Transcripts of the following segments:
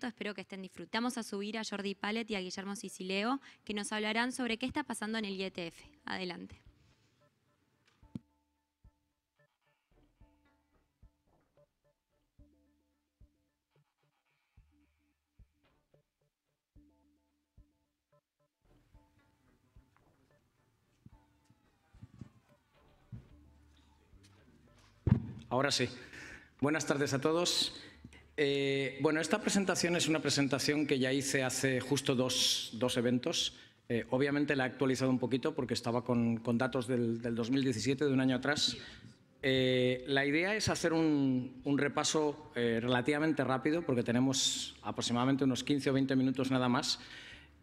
Espero que estén disfrutamos a subir a Jordi Palet y a Guillermo Sicileo, que nos hablarán sobre qué está pasando en el IETF. Adelante. Ahora sí. Buenas tardes a todos. Eh, bueno, esta presentación es una presentación que ya hice hace justo dos, eventos. Eh, obviamente la he actualizado un poquito porque estaba con, datos del, 2017, de un año atrás. Eh, la idea es hacer un, repaso relativamente rápido porque tenemos aproximadamente unos 15 o 20 minutos nada más.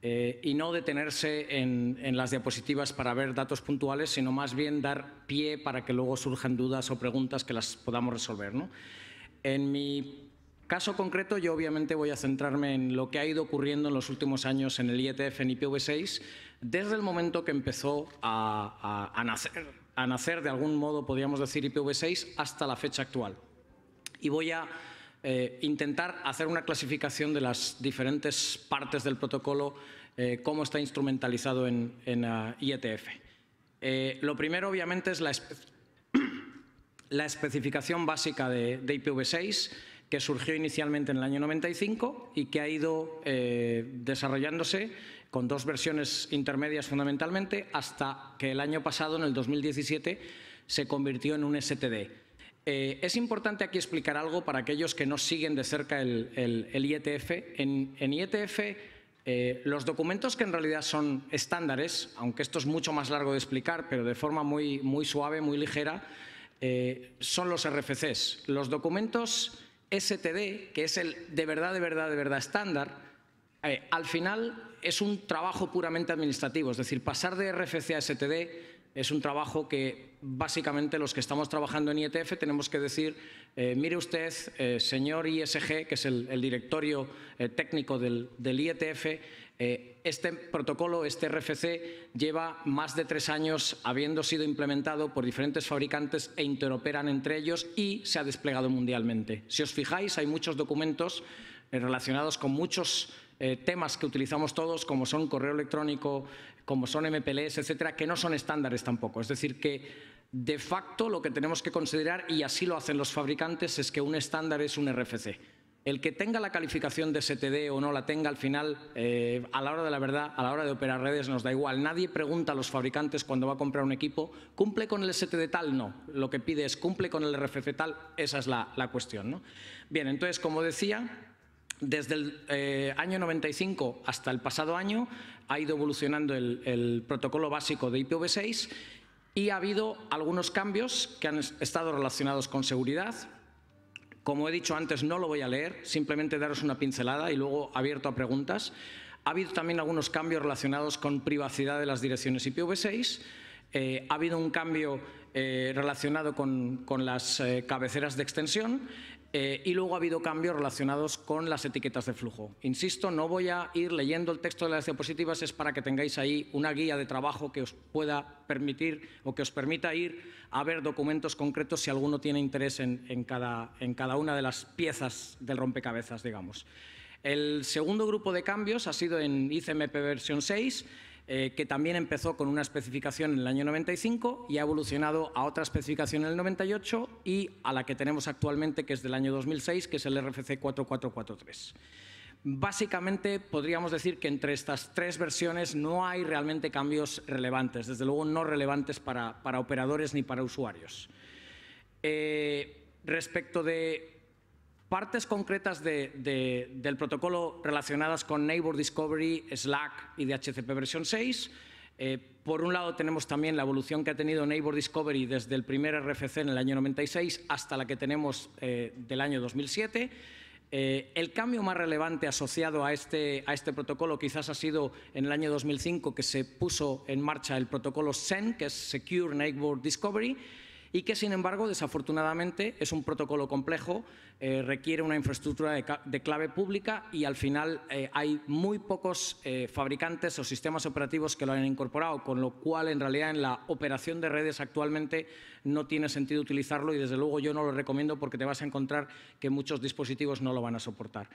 y no detenerse en, las diapositivas para ver datos puntuales, sino más bien dar pie para que luego surjan dudas o preguntas que las podamos resolver. ¿no? En mi Caso concreto, yo obviamente voy a centrarme en lo que ha ido ocurriendo en los últimos años en el IETF, en IPv6, desde el momento que empezó a, a, nacer, de algún modo, podríamos decir, IPv6 hasta la fecha actual. Y voy a eh, intentar hacer una clasificación de las diferentes partes del protocolo, eh, cómo está instrumentalizado en, en ah, IETF. Eh, lo primero, obviamente, es la, especificación básica de IPv6, que surgió inicialmente en el año 95 y que ha ido eh, desarrollándose con dos versiones intermedias fundamentalmente hasta que el año pasado, en el 2017, se convirtió en un STD. Eh, es importante aquí explicar algo para aquellos que no siguen de cerca el, el, IETF. En, IETF eh, los documentos que en realidad son estándares, aunque esto es mucho más largo de explicar, pero de forma muy, suave, muy ligera, son los RFCs. Los documentos STD, que es el de verdad, de verdad, de verdad estándar, eh, al final es un trabajo puramente administrativo, es decir, pasar de RFC a STD es un trabajo que básicamente los que estamos trabajando en IETF tenemos que decir, eh, mire usted, eh, señor ISG, que es el, directorio técnico del, del IETF, eh, este protocolo, este RFC, lleva más de tres años habiendo sido implementado por diferentes fabricantes e interoperan entre ellos y se ha desplegado mundialmente. Si os fijáis, hay muchos documentos eh, relacionados con muchos eh, temas que utilizamos todos, como son correo electrónico, como son MPLS, etcétera, que no son estándares tampoco. Es decir, que de facto lo que tenemos que considerar, y así lo hacen los fabricantes, es que un estándar es un RFC el que tenga la calificación de STD o no la tenga, al final, eh, a la hora de la verdad, a la hora de operar redes nos da igual. Nadie pregunta a los fabricantes cuando va a comprar un equipo, ¿cumple con el STD tal? No. Lo que pide es, ¿cumple con el RFC tal? Esa es la, cuestión. Bien, entonces, como decía, desde el eh, año 95 hasta el pasado año ha ido evolucionando el protocolo básico de IPv6 y ha habido algunos cambios que han estado relacionados con seguridad, como he dicho antes, no lo voy a leer, simplemente daros una pincelada y luego abierto a preguntas. Ha habido también algunos cambios relacionados con privacidad de las direcciones IPv6. Eh, ha habido un cambio eh, relacionado con, las eh, cabeceras de extensión eh, y luego ha habido cambios relacionados con las etiquetas de flujo. Insisto, no voy a ir leyendo el texto de las diapositivas, es para que tengáis ahí una guía de trabajo que os pueda permitir o que os permita ir a ver documentos concretos si alguno tiene interés en, cada, en cada una de las piezas del rompecabezas, digamos. El segundo grupo de cambios ha sido en ICMP versión 6, eh, que también empezó con una especificación en el año 95 y ha evolucionado a otra especificación en el 98 y a la que tenemos actualmente, que es del año 2006, que es el RFC 4443. Básicamente podríamos decir que entre estas tres versiones no hay realmente cambios relevantes, desde luego no relevantes para, operadores ni para usuarios. Eh, respecto de partes concretas del protocolo relacionadas con Neighbor Discovery, Slack y DHCP versión 6. Eh, por un lado tenemos también la evolución que ha tenido Neighbor Discovery desde el primer RFC en el año 96 hasta la que tenemos eh, del año 2007. Eh, el cambio más relevante asociado a este, a este, protocolo quizás ha sido en el año 2005 que se puso en marcha el protocolo SEN, que es Secure Neighbor Discovery, y que, sin embargo, desafortunadamente es un protocolo complejo, eh, requiere una infraestructura de, clave pública y al final eh, hay muy pocos eh, fabricantes o sistemas operativos que lo han incorporado, con lo cual en realidad en la operación de redes actualmente no tiene sentido utilizarlo y desde luego yo no lo recomiendo porque te vas a encontrar que muchos dispositivos no lo van a soportar.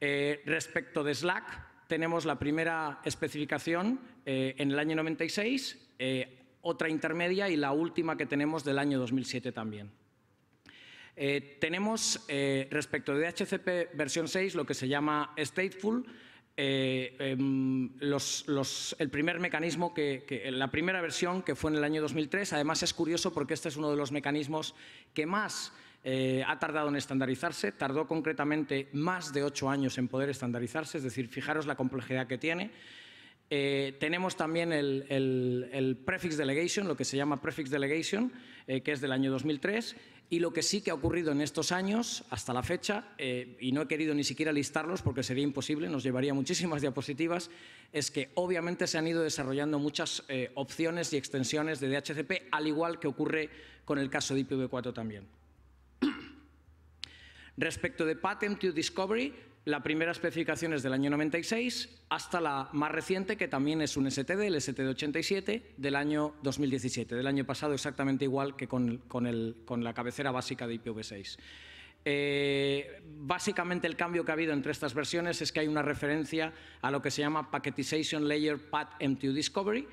respecto de Slack, tenemos la primera especificación en el año 96 otra intermedia y la última que tenemos del año 2007 también. Eh, tenemos eh, respecto de DHCP versión 6 lo que se llama stateful, eh, em, el primer mecanismo, que, la primera versión que fue en el año 2003, además es curioso porque este es uno de los mecanismos que más ha tardado en estandarizarse, tardó concretamente más de ocho años en poder estandarizarse, es decir, fijaros la complejidad que tiene. Eh, tenemos también el, prefix delegation, lo que se llama prefix delegation, eh, que es del año 2003, y lo que sí que ha ocurrido en estos años, hasta la fecha, eh, y no he querido ni siquiera listarlos porque sería imposible, nos llevaría muchísimas diapositivas, es que obviamente se han ido desarrollando muchas opciones y extensiones de DHCP, al igual que ocurre con el caso de IPv4 también. Respecto de Patent to Discovery, la primera especificación es del año 96 hasta la más reciente, que también es un STD, el STD 87, del año 2017, del año pasado exactamente igual que con, la cabecera básica de IPv6. Eh, básicamente el cambio que ha habido entre estas versiones es que hay una referencia a lo que se llama Packetization Layer Path MTU Discovery,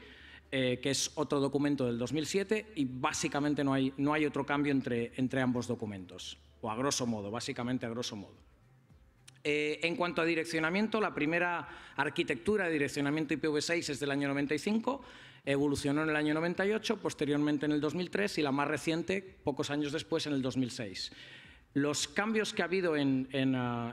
eh, que es otro documento del 2007 y básicamente no hay, otro cambio entre ambos documentos, o a grosso modo, básicamente a grosso modo. Eh, en cuanto a direccionamiento, la primera arquitectura de direccionamiento IPv6 es del año 95, evolucionó en el año 98, posteriormente en el 2003 y la más reciente, pocos años después, en el 2006. Los cambios que ha habido ah,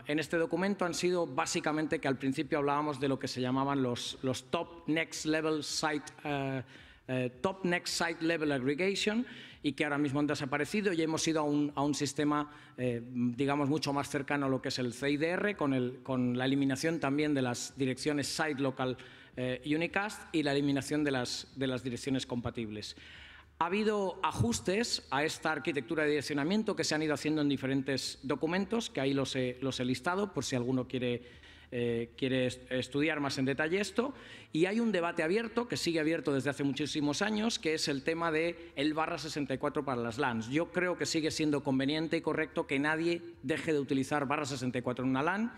en, este documento han sido básicamente que al principio hablábamos de lo que se llamaban los, Top Next Level Site, eh, eh, Top Next Site Level Aggregation, y que ahora mismo han desaparecido y hemos ido a un, sistema, eh, digamos, mucho más cercano a lo que es el CIDR, con, el, con la eliminación también de las direcciones Site Local eh, Unicast y la eliminación de las, de las direcciones compatibles. Ha habido ajustes a esta arquitectura de direccionamiento que se han ido haciendo en diferentes documentos, que ahí los he, los he listado, por si alguno quiere eh, quiere estudiar más en detalle esto. Y hay un debate abierto, que sigue abierto desde hace muchísimos años, que es el tema de el barra 64 para las LANs. Yo creo que sigue siendo conveniente y correcto que nadie deje de utilizar barra 64 en una LAN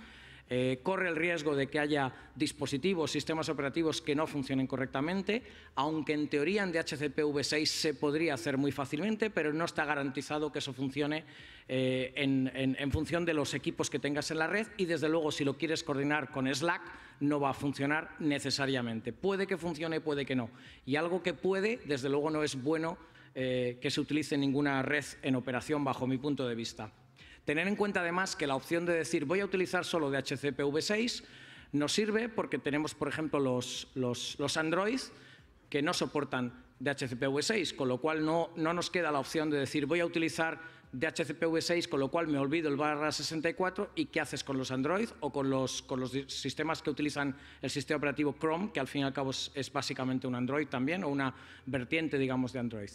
eh, corre el riesgo de que haya dispositivos, sistemas operativos que no funcionen correctamente, aunque en teoría en dhcpv v 6 se podría hacer muy fácilmente, pero no está garantizado que eso funcione eh, en, función de los equipos que tengas en la red y desde luego si lo quieres coordinar con Slack no va a funcionar necesariamente. Puede que funcione, puede que no. Y algo que puede, desde luego no es bueno eh, que se utilice ninguna red en operación bajo mi punto de vista. Tener en cuenta además que la opción de decir voy a utilizar solo DHCPv6 nos sirve porque tenemos, por ejemplo, los, los, Android que no soportan DHCPv6, con lo cual no, nos queda la opción de decir voy a utilizar DHCPv6, con lo cual me olvido el barra 64 y qué haces con los Android o con los, con los sistemas que utilizan el sistema operativo Chrome, que al fin y al cabo es, es básicamente un Android también o una vertiente, digamos, de Android.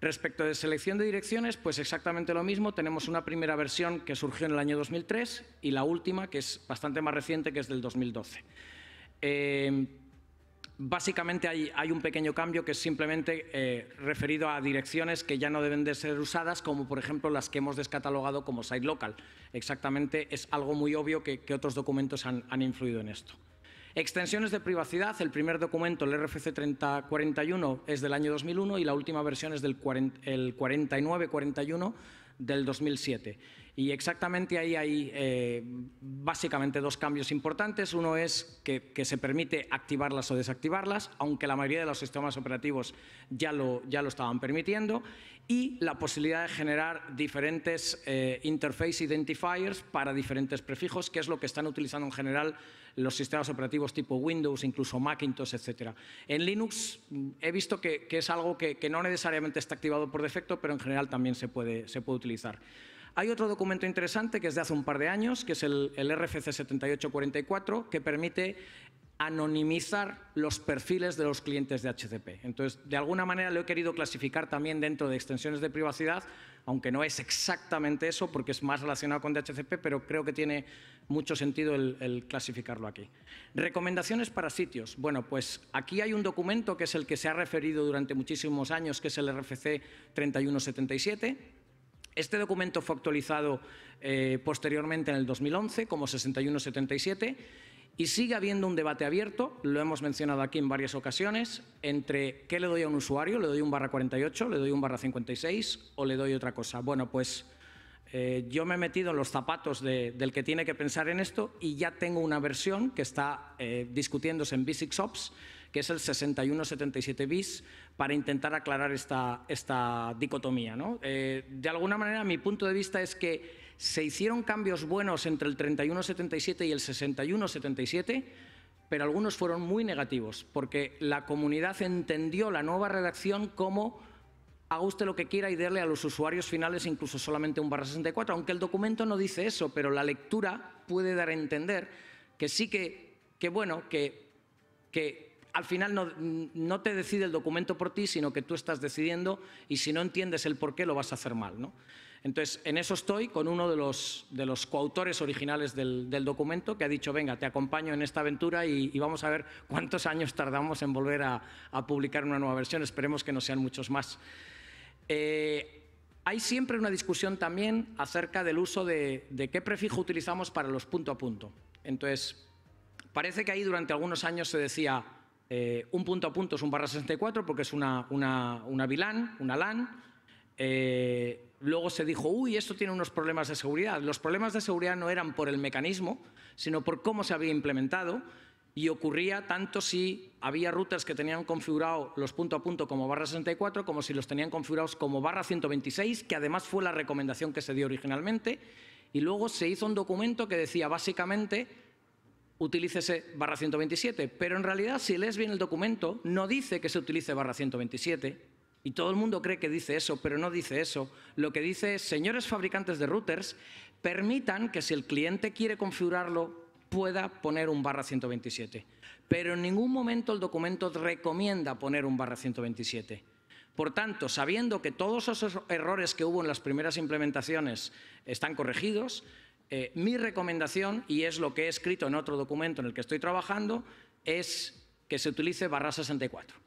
Respecto de selección de direcciones, pues exactamente lo mismo. Tenemos una primera versión que surgió en el año 2003 y la última, que es bastante más reciente, que es del 2012. Eh, básicamente hay, un pequeño cambio que es simplemente eh, referido a direcciones que ya no deben de ser usadas, como por ejemplo las que hemos descatalogado como site local. Exactamente es algo muy obvio que, otros documentos han influido en esto. Extensiones de privacidad, el primer documento, el RFC 3041, es del año 2001 y la última versión es del el 4941 del 2007. Y exactamente ahí hay eh, básicamente dos cambios importantes. Uno es que, se permite activarlas o desactivarlas, aunque la mayoría de los sistemas operativos ya lo, ya lo estaban permitiendo, y la posibilidad de generar diferentes eh, interface identifiers para diferentes prefijos, que es lo que están utilizando en general los sistemas operativos tipo Windows, incluso Macintosh, etc. En Linux mm, he visto que, es algo que, no necesariamente está activado por defecto, pero en general también se puede, utilizar. Hay otro documento interesante que es de hace un par de años, que es el, el RFC 7844, que permite anonimizar los perfiles de los clientes de HCP. Entonces, de alguna manera lo he querido clasificar también dentro de extensiones de privacidad aunque no es exactamente eso porque es más relacionado con DHCP, pero creo que tiene mucho sentido el, clasificarlo aquí. Recomendaciones para sitios. Bueno, pues aquí hay un documento que es el que se ha referido durante muchísimos años, que es el RFC 3177, este documento fue actualizado eh, posteriormente en el 2011 como 6177 y sigue habiendo un debate abierto, lo hemos mencionado aquí en varias ocasiones, entre qué le doy a un usuario, le doy un barra 48, le doy un barra 56 o le doy otra cosa. Bueno, pues eh, yo me he metido en los zapatos del que tiene que pensar en esto y ya tengo una versión que está eh, discutiéndose en B6Ops, que es el 6177 bis, para intentar aclarar esta, esta dicotomía. ¿no? Eh, de alguna manera, mi punto de vista es que se hicieron cambios buenos entre el 3177 y el 6177, pero algunos fueron muy negativos, porque la comunidad entendió la nueva redacción como haga usted lo que quiera y darle a los usuarios finales incluso solamente un barra 64, aunque el documento no dice eso, pero la lectura puede dar a entender que sí que, bueno, que, al final no, no, te decide el documento por ti, sino que tú estás decidiendo y si no entiendes el por qué lo vas a hacer mal. ¿no? Entonces, en eso estoy con uno de los, coautores originales del, documento que ha dicho, venga, te acompaño en esta aventura y, vamos a ver cuántos años tardamos en volver a, publicar una nueva versión. Esperemos que no sean muchos más. Eh, hay siempre una discusión también acerca del uso de, qué prefijo utilizamos para los punto a punto. Entonces, parece que ahí durante algunos años se decía eh, un punto a punto es un barra 64 porque es una, una, una una LAN. Eh, luego se dijo, uy, esto tiene unos problemas de seguridad. Los problemas de seguridad no eran por el mecanismo, sino por cómo se había implementado y ocurría tanto si había routers que tenían configurados los punto a punto como barra 64 como si los tenían configurados como barra 126, que además fue la recomendación que se dio originalmente. Y luego se hizo un documento que decía básicamente utilícese barra 127, pero en realidad si lees bien el documento no dice que se utilice barra 127, y todo el mundo cree que dice eso, pero no dice eso. Lo que dice es, señores fabricantes de routers, permitan que si el cliente quiere configurarlo, pueda poner un barra 127. Pero en ningún momento el documento recomienda poner un barra 127. Por tanto, sabiendo que todos esos errores que hubo en las primeras implementaciones están corregidos, eh, mi recomendación, y es lo que he escrito en otro documento en el que estoy trabajando, es que se utilice barra 64.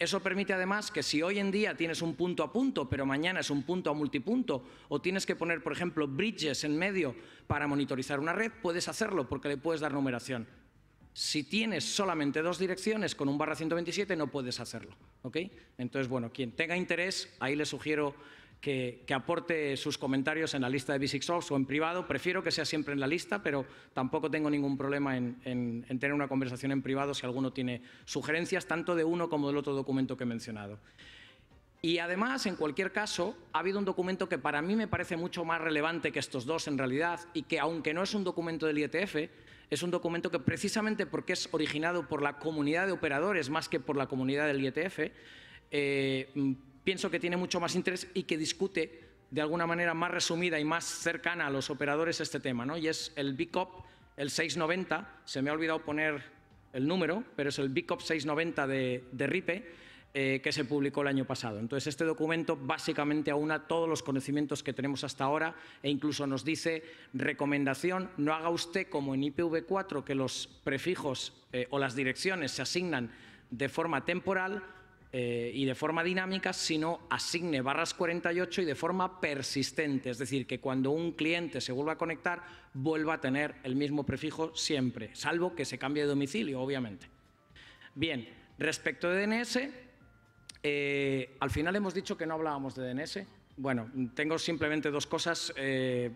Eso permite además que si hoy en día tienes un punto a punto, pero mañana es un punto a multipunto, o tienes que poner, por ejemplo, bridges en medio para monitorizar una red, puedes hacerlo porque le puedes dar numeración. Si tienes solamente dos direcciones con un barra 127 no puedes hacerlo. ¿OK? Entonces, bueno, quien tenga interés, ahí le sugiero que, aporte sus comentarios en la lista de b o en privado. Prefiero que sea siempre en la lista, pero tampoco tengo ningún problema en, tener una conversación en privado si alguno tiene sugerencias, tanto de uno como del otro documento que he mencionado. Y además, en cualquier caso, ha habido un documento que para mí me parece mucho más relevante que estos dos en realidad y que, aunque no es un documento del IETF, es un documento que precisamente porque es originado por la comunidad de operadores más que por la comunidad del IETF, eh, pienso que tiene mucho más interés y que discute de alguna manera más resumida y más cercana a los operadores este tema, ¿no? Y es el BICOP, el 690, se me ha olvidado poner el número, pero es el BICOP 690 de, RIPE, eh, que se publicó el año pasado. Entonces, este documento básicamente aúna todos los conocimientos que tenemos hasta ahora e incluso nos dice recomendación, no haga usted como en IPv4 que los prefijos eh, o las direcciones se asignan de forma temporal, eh, y de forma dinámica, sino asigne barras 48 y de forma persistente, es decir, que cuando un cliente se vuelva a conectar, vuelva a tener el mismo prefijo siempre, salvo que se cambie de domicilio, obviamente. Bien, respecto de DNS, eh, al final hemos dicho que no hablábamos de DNS, bueno, tengo simplemente dos cosas. Eh,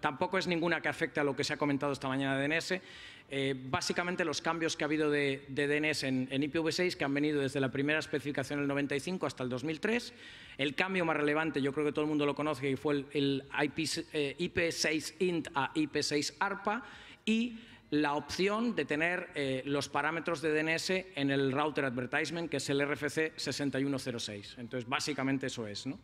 tampoco es ninguna que afecte a lo que se ha comentado esta mañana de DNS. Eh, básicamente los cambios que ha habido de, DNS en, IPv6 que han venido desde la primera especificación del 95 hasta el 2003. El cambio más relevante, yo creo que todo el mundo lo conoce, y fue el, ipv IP, 6 INT a IP6 ARPA y la opción de tener eh, los parámetros de DNS en el router advertisement, que es el RFC 6106. Entonces, básicamente eso es, ¿no?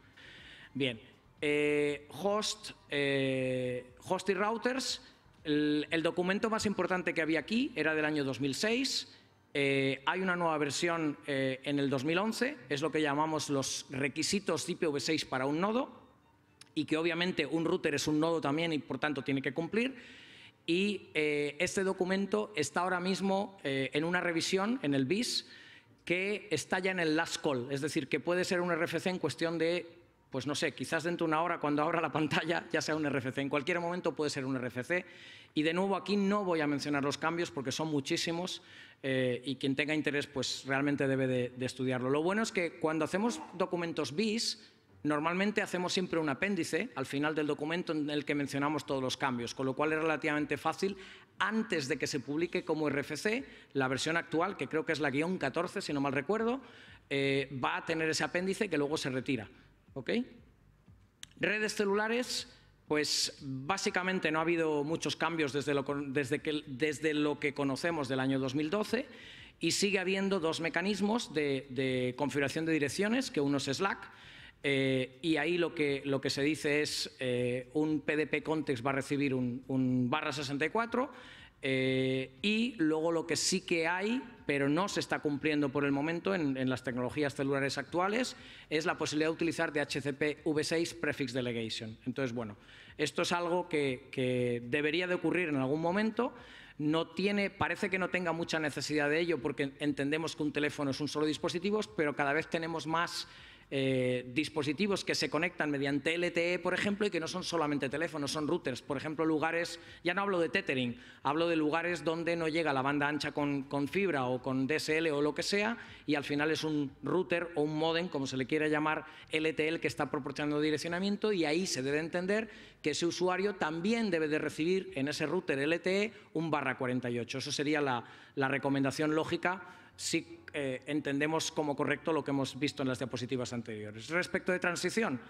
Bien, eh, host, eh, host y routers. El, documento más importante que había aquí era del año 2006. Eh, hay una nueva versión en el 2011, es lo que llamamos los requisitos IPv6 para un nodo y que obviamente un router es un nodo también y por tanto tiene que cumplir. Y este documento está ahora mismo en una revisión en el BIS que está ya en el last call, es decir, que puede ser un RFC en cuestión de pues no sé, quizás dentro de una hora, cuando abra la pantalla, ya sea un RFC. En cualquier momento puede ser un RFC. Y de nuevo, aquí no voy a mencionar los cambios porque son muchísimos eh, y quien tenga interés pues realmente debe de, estudiarlo. Lo bueno es que cuando hacemos documentos BIS, normalmente hacemos siempre un apéndice al final del documento en el que mencionamos todos los cambios, con lo cual es relativamente fácil, antes de que se publique como RFC, la versión actual, que creo que es la guión 14, si no mal recuerdo, eh, va a tener ese apéndice que luego se retira. ¿Ok? Redes celulares, pues básicamente no ha habido muchos cambios desde lo, que, conocemos del año 2012 y sigue habiendo dos mecanismos de, configuración de direcciones, que uno es Slack, eh, y ahí lo que, se dice es eh, un PDP context va a recibir un barra 64 eh, y luego lo que sí que hay, pero no se está cumpliendo por el momento en, las tecnologías celulares actuales, es la posibilidad de utilizar DHCP V6 Prefix Delegation. Entonces, bueno, esto es algo que, debería de ocurrir en algún momento, no tiene, parece que no tenga mucha necesidad de ello porque entendemos que un teléfono es un solo dispositivo, pero cada vez tenemos más eh, dispositivos que se conectan mediante LTE, por ejemplo, y que no son solamente teléfonos, son routers. Por ejemplo, lugares, ya no hablo de tethering, hablo de lugares donde no llega la banda ancha con, fibra o con DSL o lo que sea, y al final es un router o un modem, como se le quiera llamar, LTE, que está proporcionando direccionamiento, y ahí se debe entender que ese usuario también debe de recibir en ese router LTE un barra 48. Eso sería la, recomendación lógica si eh, entendemos como correcto lo que hemos visto en las diapositivas anteriores. Respecto de transición,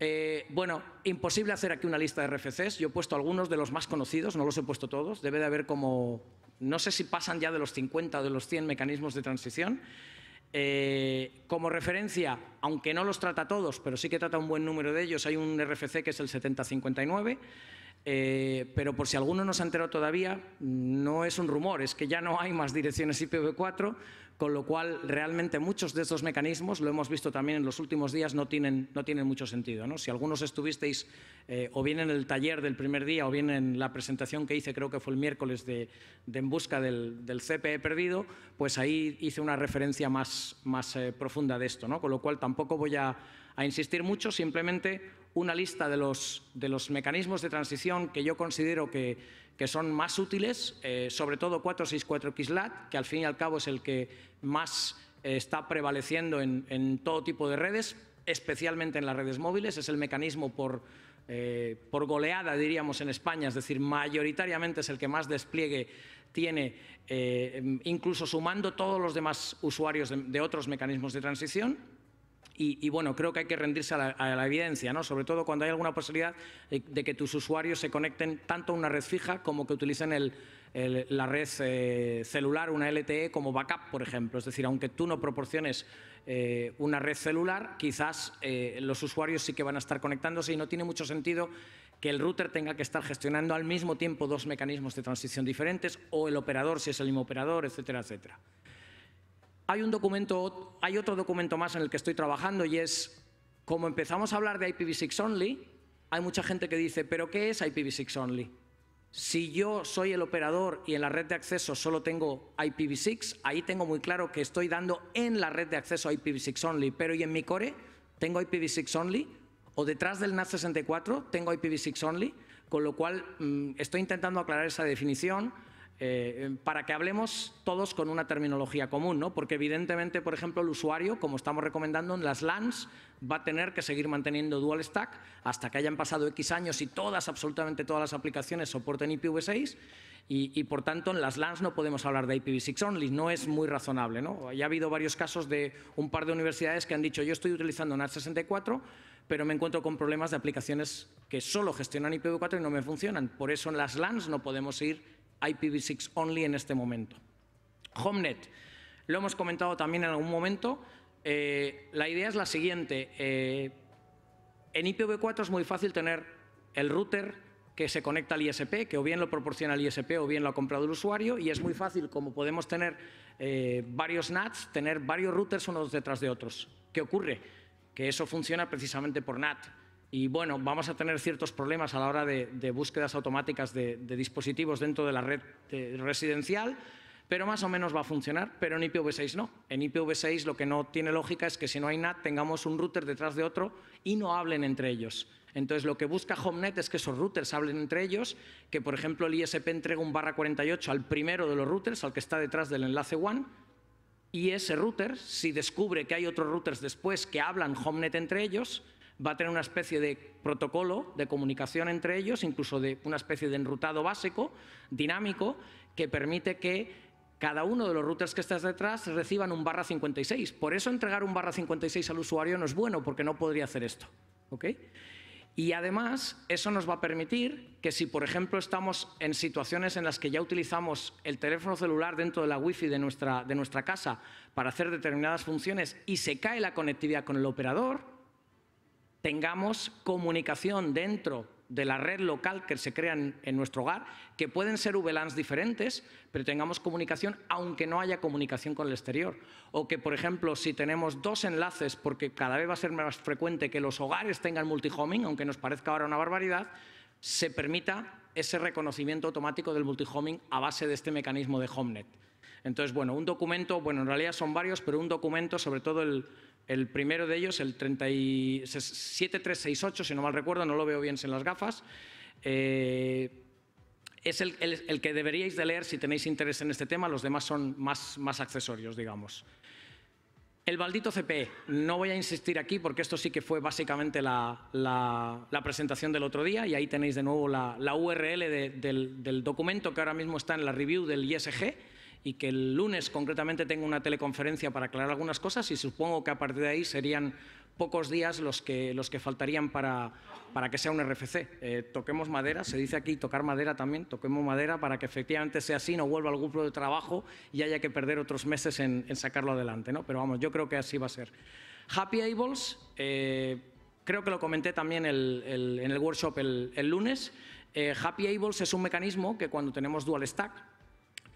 eh, bueno, imposible hacer aquí una lista de RFCs. Yo he puesto algunos de los más conocidos, no los he puesto todos. Debe de haber como, no sé si pasan ya de los 50 o de los 100 mecanismos de transición. Eh, como referencia, aunque no los trata todos, pero sí que trata un buen número de ellos, hay un RFC que es el 7059. Eh, pero por si alguno no se ha enterado todavía, no es un rumor, es que ya no hay más direcciones IPv4, con lo cual realmente muchos de estos mecanismos, lo hemos visto también en los últimos días, no tienen, no mucho sentido. ¿no? Si algunos estuvisteis eh, o bien en el taller del primer día o bien en la presentación que hice, creo que fue el miércoles, de, En busca del, del, CPE perdido, pues ahí hice una referencia más, más eh, profunda de esto, ¿no? con lo cual tampoco voy a, a insistir mucho, simplemente una lista de los, mecanismos de transición que yo considero que, son más útiles, eh, sobre todo 464XLAT, que al fin y al cabo es el que más eh, está prevaleciendo en, todo tipo de redes, especialmente en las redes móviles, es el mecanismo por, eh, goleada, diríamos, en España, es decir, mayoritariamente es el que más despliegue tiene, incluso sumando todos los demás usuarios de otros mecanismos de transición. Y, bueno, creo que hay que rendirse a la, evidencia, ¿no? sobre todo cuando hay alguna posibilidad eh, de, que tus usuarios se conecten tanto a una red fija como que utilicen la red eh, celular, una LTE como backup, por ejemplo. Es decir, aunque tú no proporciones eh, una red celular, quizás los usuarios sí que van a estar conectándose y no tiene mucho sentido que el router tenga que estar gestionando al mismo tiempo dos mecanismos de transición diferentes o el operador, si es el mismo operador, etcétera, etcétera. Hay, otro documento más en el que estoy trabajando y es, como empezamos a hablar de IPv6 only, hay mucha gente que dice, ¿pero qué es IPv6 only? Si yo soy el operador y en la red de acceso solo tengo IPv6, ahí tengo muy claro que estoy dando en la red de acceso IPv6 only, pero ¿y en mi core tengo IPv6 only? ¿O detrás del NAT64 tengo IPv6 only? Con lo cual mm, estoy intentando aclarar esa definición eh, em, para que hablemos todos con una terminología común, ¿no? porque evidentemente, por ejemplo, el usuario, como estamos recomendando en las LANs, va a tener que seguir manteniendo dual stack hasta que hayan pasado X años y todas, absolutamente todas las aplicaciones soporten IPv6 y, por tanto en las LANs no podemos hablar de IPv6 only, no es muy razonable. ¿no? Ya ha habido varios casos de un par de universidades que han dicho yo estoy utilizando NAT64 pero me encuentro con problemas de aplicaciones que solo gestionan IPv4 y no me funcionan. Por eso en las LANs no podemos ir IPv6 only en este momento. HomeNet, lo hemos comentado también en algún momento. Eh, la idea es la siguiente. Eh, en IPv4 es muy fácil tener el router que se conecta al ISP, que o bien lo proporciona el ISP o bien lo ha comprado el usuario, y es muy fácil, como podemos tener eh, varios NATs, tener varios routers unos detrás de otros. ¿Qué ocurre? Que eso funciona precisamente por NAT y bueno, vamos a tener ciertos problemas a la hora de, búsquedas automáticas de, dispositivos dentro de la red eh, residencial, pero más o menos va a funcionar, pero en IPv6 no. En IPv6 lo que no tiene lógica es que si no hay NAT tengamos un router detrás de otro y no hablen entre ellos. Entonces lo que busca HomeNet es que esos routers hablen entre ellos, que por ejemplo el ISP entrega un barra 48 al primero de los routers, al que está detrás del enlace WAN, y ese router, si descubre que hay otros routers después que hablan HomeNet entre ellos, va a tener una especie de protocolo de comunicación entre ellos, incluso de una especie de enrutado básico, dinámico, que permite que cada uno de los routers que estés detrás reciban un barra 56. Por eso entregar un barra 56 al usuario no es bueno, porque no podría hacer esto. Y además, eso nos va a permitir que si, por ejemplo, estamos en situaciones en las que ya utilizamos el teléfono celular dentro de la wifi de nuestra, de nuestra casa para hacer determinadas funciones y se cae la conectividad con el operador, tengamos comunicación dentro de la red local que se crea en, nuestro hogar, que pueden ser VLANs diferentes, pero tengamos comunicación aunque no haya comunicación con el exterior. O que, por ejemplo, si tenemos dos enlaces, porque cada vez va a ser más frecuente que los hogares tengan multihoming, aunque nos parezca ahora una barbaridad, se permita ese reconocimiento automático del multihoming a base de este mecanismo de HomeNet. Entonces, bueno, un documento, bueno, en realidad son varios, pero un documento, sobre todo el, primero de ellos, el 37368, si no mal recuerdo, no lo veo bien sin las gafas, eh, es el, que deberíais de leer si tenéis interés en este tema, los demás son más, más accesorios, digamos. El maldito CPE, no voy a insistir aquí porque esto sí que fue básicamente la, presentación del otro día y ahí tenéis de nuevo la, URL del, del, documento que ahora mismo está en la review del ISG, y que el lunes concretamente tenga una teleconferencia para aclarar algunas cosas y supongo que a partir de ahí serían pocos días los que, los que faltarían para, para que sea un RFC. Eh, toquemos madera, se dice aquí tocar madera también, toquemos madera para que efectivamente sea así, no vuelva al grupo de trabajo y haya que perder otros meses en, sacarlo adelante. ¿no? Pero vamos, yo creo que así va a ser. Happy Ables, eh, creo que lo comenté también en el workshop el, lunes. Eh, Happy Ables es un mecanismo que cuando tenemos dual stack,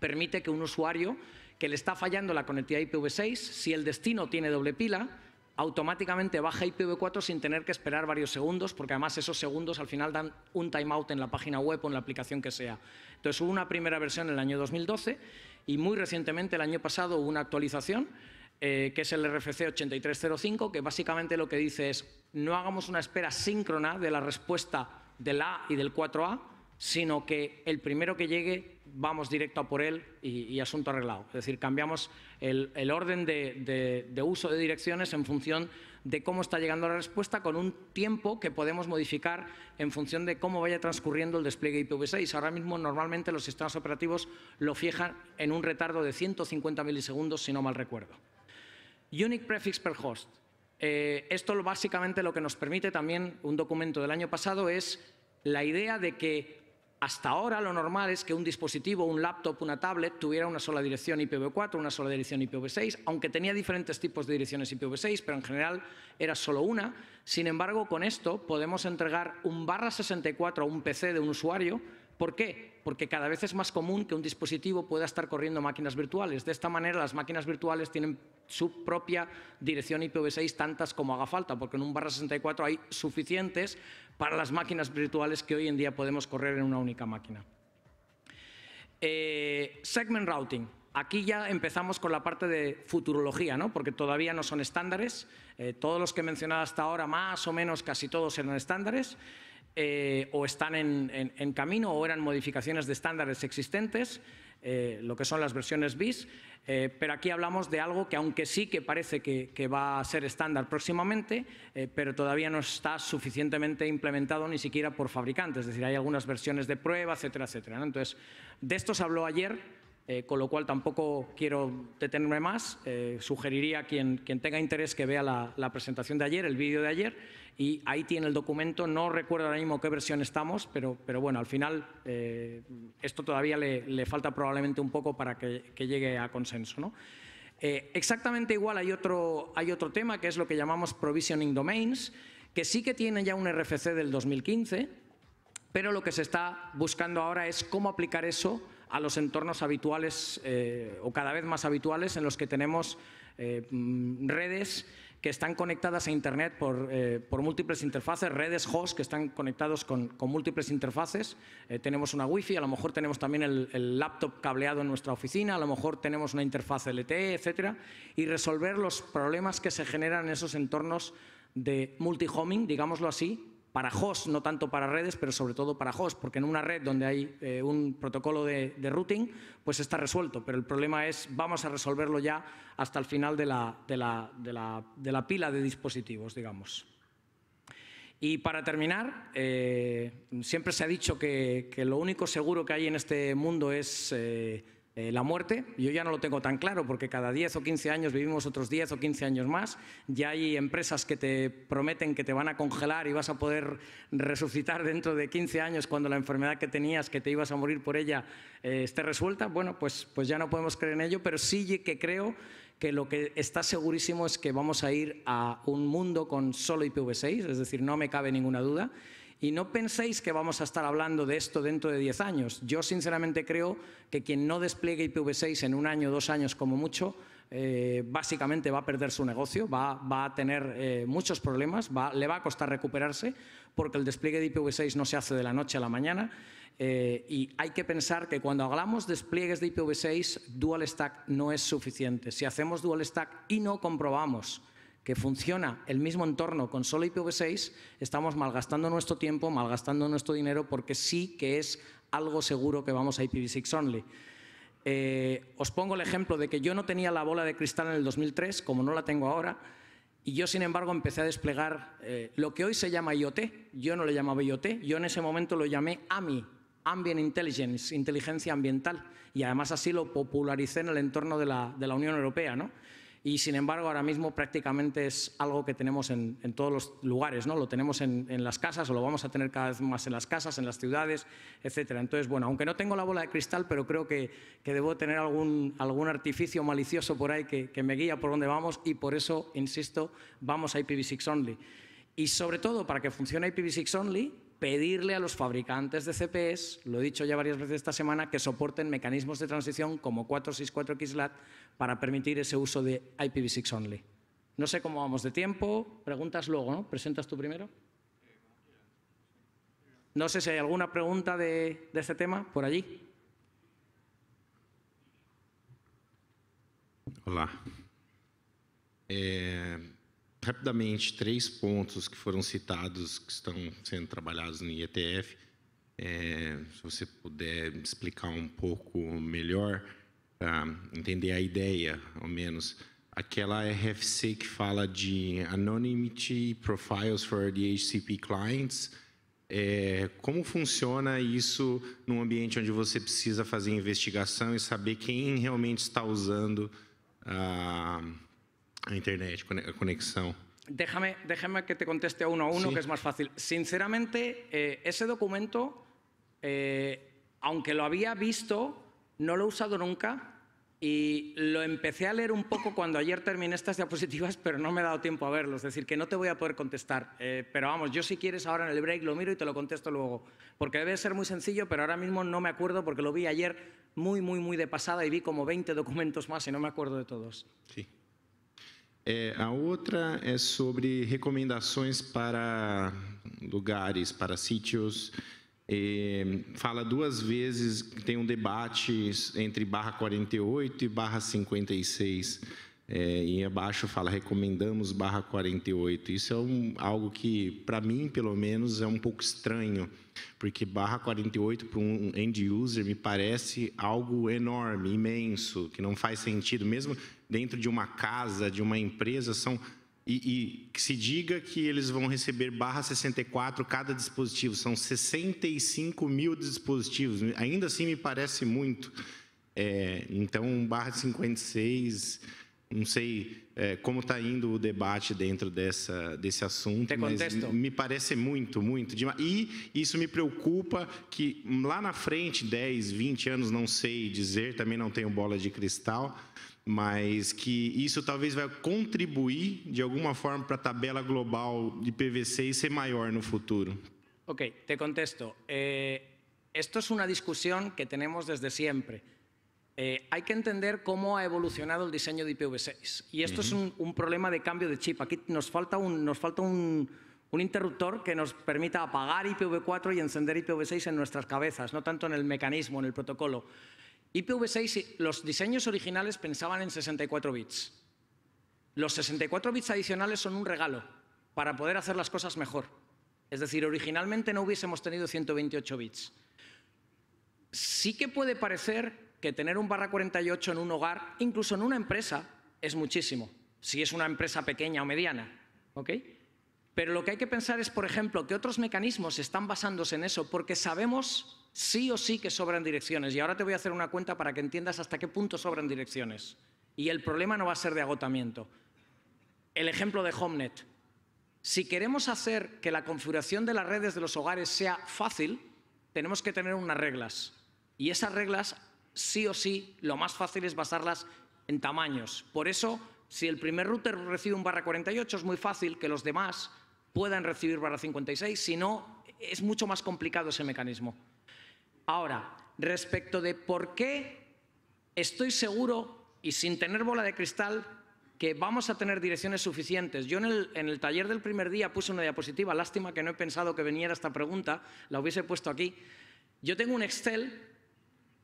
permite que un usuario que le está fallando la conectividad IPv6, si el destino tiene doble pila, automáticamente baja IPv4 sin tener que esperar varios segundos, porque además esos segundos al final dan un timeout en la página web o en la aplicación que sea. Entonces hubo una primera versión en el año 2012 y muy recientemente, el año pasado, hubo una actualización eh, que es el RFC 8305, que básicamente lo que dice es no hagamos una espera síncrona de la respuesta del A y del 4A, sino que el primero que llegue vamos directo a por él y, asunto arreglado. Es decir, cambiamos el, orden de, uso de direcciones en función de cómo está llegando la respuesta con un tiempo que podemos modificar en función de cómo vaya transcurriendo el despliegue IPv6. Ahora mismo normalmente los sistemas operativos lo fijan en un retardo de 150 milisegundos, si no mal recuerdo. Unique prefix per host. Eh, esto básicamente lo que nos permite también un documento del año pasado es la idea de que hasta ahora lo normal es que un dispositivo, un laptop, una tablet tuviera una sola dirección IPv4, una sola dirección IPv6, aunque tenía diferentes tipos de direcciones IPv6, pero en general era solo una. Sin embargo, con esto podemos entregar un barra 64 a un PC de un usuario ¿Por qué? Porque cada vez es más común que un dispositivo pueda estar corriendo máquinas virtuales. De esta manera, las máquinas virtuales tienen su propia dirección IPv6 tantas como haga falta, porque en un barra 64 hay suficientes para las máquinas virtuales que hoy en día podemos correr en una única máquina. Eh, segment routing. Aquí ya empezamos con la parte de futurología, ¿no? porque todavía no son estándares. Eh, todos los que he mencionado hasta ahora, más o menos casi todos eran estándares. Eh, o están en, camino o eran modificaciones de estándares existentes, eh, lo que son las versiones BIS, eh, pero aquí hablamos de algo que aunque sí que parece que, va a ser estándar próximamente, pero todavía no está suficientemente implementado ni siquiera por fabricantes, es decir, hay algunas versiones de prueba, etcétera, etcétera. Entonces, de esto se habló ayer, con lo cual tampoco quiero detenerme más. sugeriría a quien, tenga interés que vea la presentación de ayer, el vídeo de ayer, y ahí tiene el documento. No recuerdo ahora mismo qué versión estamos, pero, pero bueno, al final eh, esto todavía le, falta probablemente un poco para que, llegue a consenso. Eh, exactamente igual hay otro, hay otro tema que es lo que llamamos Provisioning Domains, que sí que tiene ya un RFC del 2015, pero lo que se está buscando ahora es cómo aplicar eso a los entornos habituales eh, o cada vez más habituales en los que tenemos mm, redes que están conectadas a Internet por, eh, por múltiples interfaces, redes host que están conectados con, múltiples interfaces. Eh, tenemos una Wi-Fi, a lo mejor tenemos también el, el, laptop cableado en nuestra oficina, a lo mejor tenemos una interfaz LTE, etcétera, y resolver los problemas que se generan en esos entornos de multihoming, digámoslo así, para host, no tanto para redes, pero sobre todo para host, porque en una red donde hay eh, un protocolo de, routing, pues está resuelto, pero el problema es vamos a resolverlo ya hasta el final de la, pila de dispositivos, digamos. Y para terminar, eh, siempre se ha dicho que, lo único seguro que hay en este mundo es... Eh, eh, la muerte, yo ya no lo tengo tan claro porque cada 10 o 15 años vivimos otros 10 o 15 años más, ya hay empresas que te prometen que te van a congelar y vas a poder resucitar dentro de 15 años cuando la enfermedad que tenías, que te ibas a morir por ella, eh, esté resuelta, bueno, pues, pues ya no podemos creer en ello, pero sí que creo que lo que está segurísimo es que vamos a ir a un mundo con solo IPv6, es decir, no me cabe ninguna duda, y no penséis que vamos a estar hablando de esto dentro de 10 años. Yo sinceramente creo que quien no despliegue IPv6 en un año, dos años como mucho, eh, básicamente va a perder su negocio, va, a tener eh, muchos problemas, le va a costar recuperarse porque el despliegue de IPv6 no se hace de la noche a la mañana eh, y hay que pensar que cuando hablamos despliegues de IPv6, dual stack no es suficiente. Si hacemos dual stack y no comprobamos que funciona el mismo entorno con solo IPv6, estamos malgastando nuestro tiempo, malgastando nuestro dinero, porque sí que es algo seguro que vamos a IPv6 only. Eh, os pongo el ejemplo de que yo no tenía la bola de cristal en el 2003, como no la tengo ahora, y yo, sin embargo, empecé a desplegar eh, lo que hoy se llama IoT. Yo no le llamaba IoT, yo en ese momento lo llamé AMI, Ambient Intelligence, inteligencia ambiental, y además así lo popularicé en el entorno de la, de la Unión Europea. ¿no? y sin embargo ahora mismo prácticamente es algo que tenemos en, todos los lugares, ¿no? lo tenemos en, las casas o lo vamos a tener cada vez más en las casas, en las ciudades, etc. Entonces, bueno, aunque no tengo la bola de cristal, pero creo que, debo tener algún, algún artificio malicioso por ahí que, que me guía por dónde vamos y por eso, insisto, vamos a IPv6 only. Y sobre todo, para que funcione IPv6 only, pedirle a los fabricantes de CPS, lo he dicho ya varias veces esta semana, que soporten mecanismos de transición como 464 XLAT para permitir ese uso de IPv6 only. No sé cómo vamos de tiempo, preguntas luego, ¿no? ¿Presentas tú primero? No sé si hay alguna pregunta de, este tema por allí. Hola. Eh, rapidamente três pontos que foram citados, que estão sendo trabalhados no IETF. É, se você puder explicar um pouco melhor, entender a ideia, ao menos. Aquela RFC que fala de Anonymity Profiles for the HCP Clients. É, como funciona isso num ambiente onde você precisa fazer investigação e saber quem realmente está usando a. Ah, a internet, conexión. Déjame, déjame que te conteste uno a uno, que es más fácil. Sinceramente, eh, ese documento, eh, aunque lo había visto, no lo he usado nunca y lo empecé a leer un poco cuando ayer terminé estas diapositivas, pero no me he dado tiempo a verlo. Es decir, que no te voy a poder contestar. Eh, pero vamos, yo si quieres ahora en el break lo miro y te lo contesto luego. Porque debe ser muy sencillo, pero ahora mismo no me acuerdo porque lo vi ayer muy, muy, muy de pasada y vi como 20 documentos más y no me acuerdo de todos. Sí. É, a outra é sobre recomendações para lugares, para sítios. É, fala duas vezes que tem um debate entre barra 48 e barra 56. É, e abaixo fala recomendamos barra 48. Isso é um, algo que, para mim, pelo menos, é um pouco estranho, porque barra 48 para um end user me parece algo enorme, imenso, que não faz sentido. Mesmo dentro de uma casa, de uma empresa, são e, e, que se diga que eles vão receber barra 64 cada dispositivo, são 65 mil dispositivos, ainda assim me parece muito. É, então, barra 56, não sei é, como está indo o debate dentro dessa, desse assunto, mas me parece muito, muito. E isso me preocupa que lá na frente, 10, 20 anos, não sei dizer, também não tenho bola de cristal, mas que isso talvez vai contribuir de alguma forma para a tabela global de IPv6 e ser mayor no futuro. Ok, te contesto. Eh, esto es una discusión que tenemos desde siempre. Eh, hay que entender cómo ha evolucionado el diseño de IPv6. Y esto es un, problema de cambio de chip. Aquí nos falta, un, un interruptor que nos permita apagar IPv4 y encender IPv6 en nuestras cabezas, no tanto en el mecanismo, en el protocolo. IPv6, los diseños originales pensaban en 64 bits. Los 64 bits adicionales son un regalo para poder hacer las cosas mejor. Es decir, originalmente no hubiésemos tenido 128 bits. Sí que puede parecer que tener un barra 48 en un hogar, incluso en una empresa, es muchísimo, si es una empresa pequeña o mediana. ¿ok?, pero lo que hay que pensar es, por ejemplo, que otros mecanismos están basándose en eso, porque sabemos sí o sí que sobran direcciones. Y ahora te voy a hacer una cuenta para que entiendas hasta qué punto sobran direcciones. Y el problema no va a ser de agotamiento. El ejemplo de HomeNet. Si queremos hacer que la configuración de las redes de los hogares sea fácil, tenemos que tener unas reglas. Y esas reglas, sí o sí, lo más fácil es basarlas en tamaños. Por eso, si el primer router recibe un barra 48, es muy fácil que los demás puedan recibir barra 56, si no, es mucho más complicado ese mecanismo. Ahora, respecto de por qué estoy seguro y sin tener bola de cristal que vamos a tener direcciones suficientes. Yo en el, en el, taller del primer día puse una diapositiva, lástima que no he pensado que viniera esta pregunta, la hubiese puesto aquí. Yo tengo un Excel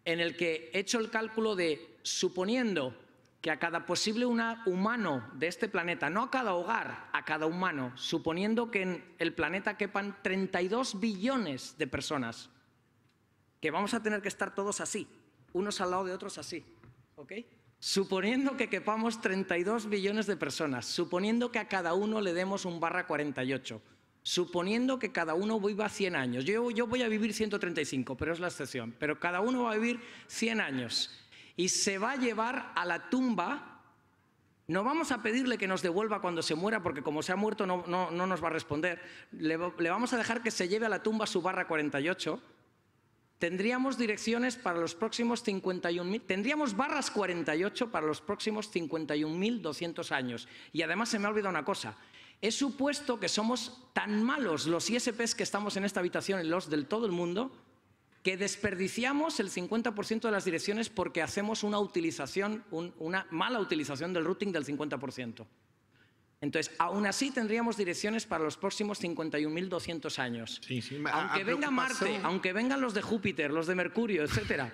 en el que he hecho el cálculo de, suponiendo que a cada posible humano de este planeta, no a cada hogar, a cada humano, suponiendo que en el planeta quepan 32 billones de personas, que vamos a tener que estar todos así, unos al lado de otros así, ¿ok? Suponiendo que quepamos 32 billones de personas, suponiendo que a cada uno le demos un barra 48, suponiendo que cada uno viva 100 años. Yo, yo voy a vivir 135, pero es la excepción, pero cada uno va a vivir 100 años y se va a llevar a la tumba. No vamos a pedirle que nos devuelva cuando se muera, porque como se ha muerto no, nos va a responder. Le, vamos a dejar que se lleve a la tumba su barra 48. Tendríamos direcciones para los próximos 51.000, tendríamos barras 48 para los próximos 51.200 años. Y además se me ha olvidado una cosa, he supuesto que somos tan malos los ISPs que estamos en esta habitación y los del todo el mundo, que desperdiciamos el 50% de las direcciones porque hacemos una utilización, una mala utilización del routing del 50%. Entonces, aún así tendríamos direcciones para los próximos 51.200 años. aunque venga Marte, aunque vengan los de Júpiter, los de Mercurio, etcétera,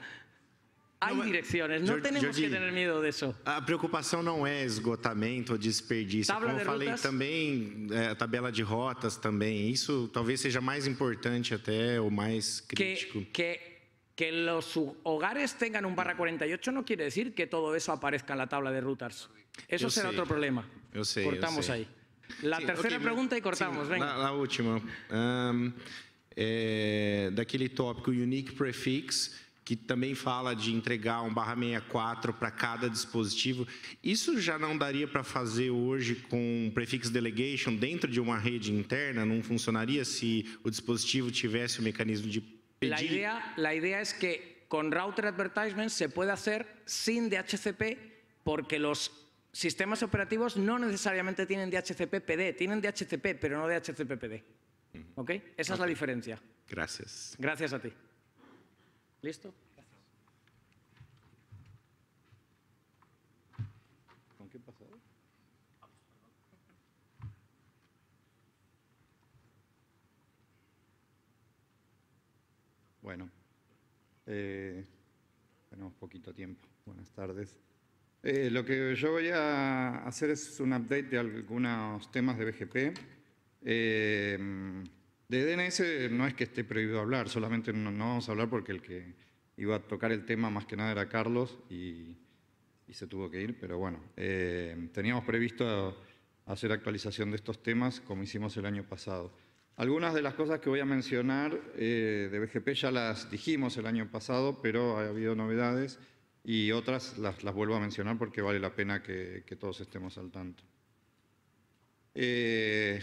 Hay direções, não temos Jordi, que ter medo disso. A preocupação não é esgotamento ou desperdício. Tabla Como de falei rutas. também, é, a tabela de rotas também. Isso talvez seja mais importante até, ou mais crítico. Que, que, que los hogares tengan un barra 48 no quiere decir que todo eso aparezca en la tabla de rutas. Eso eu será outro problema. Eu sei, Cortamos aí. La terceira okay, pergunta e cortamos. Sim, venga. La, la última. Um, eh, daquele tópico, unique prefix que também fala de entregar um barra 64 para cada dispositivo. Isso já não daria para fazer hoje com prefix delegation dentro de uma rede interna? Não funcionaria se o dispositivo tivesse o mecanismo de pedir? A ideia, a ideia é que com router advertisement se pode fazer sem DHCP porque os sistemas operativos não necessariamente têm DHCP-PD, têm DHCP mas não DHCP-PD. ¿Ok? Esa okay. es la Obrigado. Gracias. Gracias a ti. ¿Listo? ¿Con qué Bueno, eh, tenemos poquito tiempo. Buenas tardes. Eh, lo que yo voy a hacer es un update de algunos temas de BGP. Eh, de DNS no es que esté prohibido hablar, solamente no, vamos a hablar porque el que iba a tocar el tema más que nada era Carlos y, se tuvo que ir, pero bueno, eh, teníamos previsto hacer actualización de estos temas como hicimos el año pasado. Algunas de las cosas que voy a mencionar eh, de BGP ya las dijimos el año pasado, pero ha habido novedades y otras las, vuelvo a mencionar porque vale la pena que, todos estemos al tanto. Eh,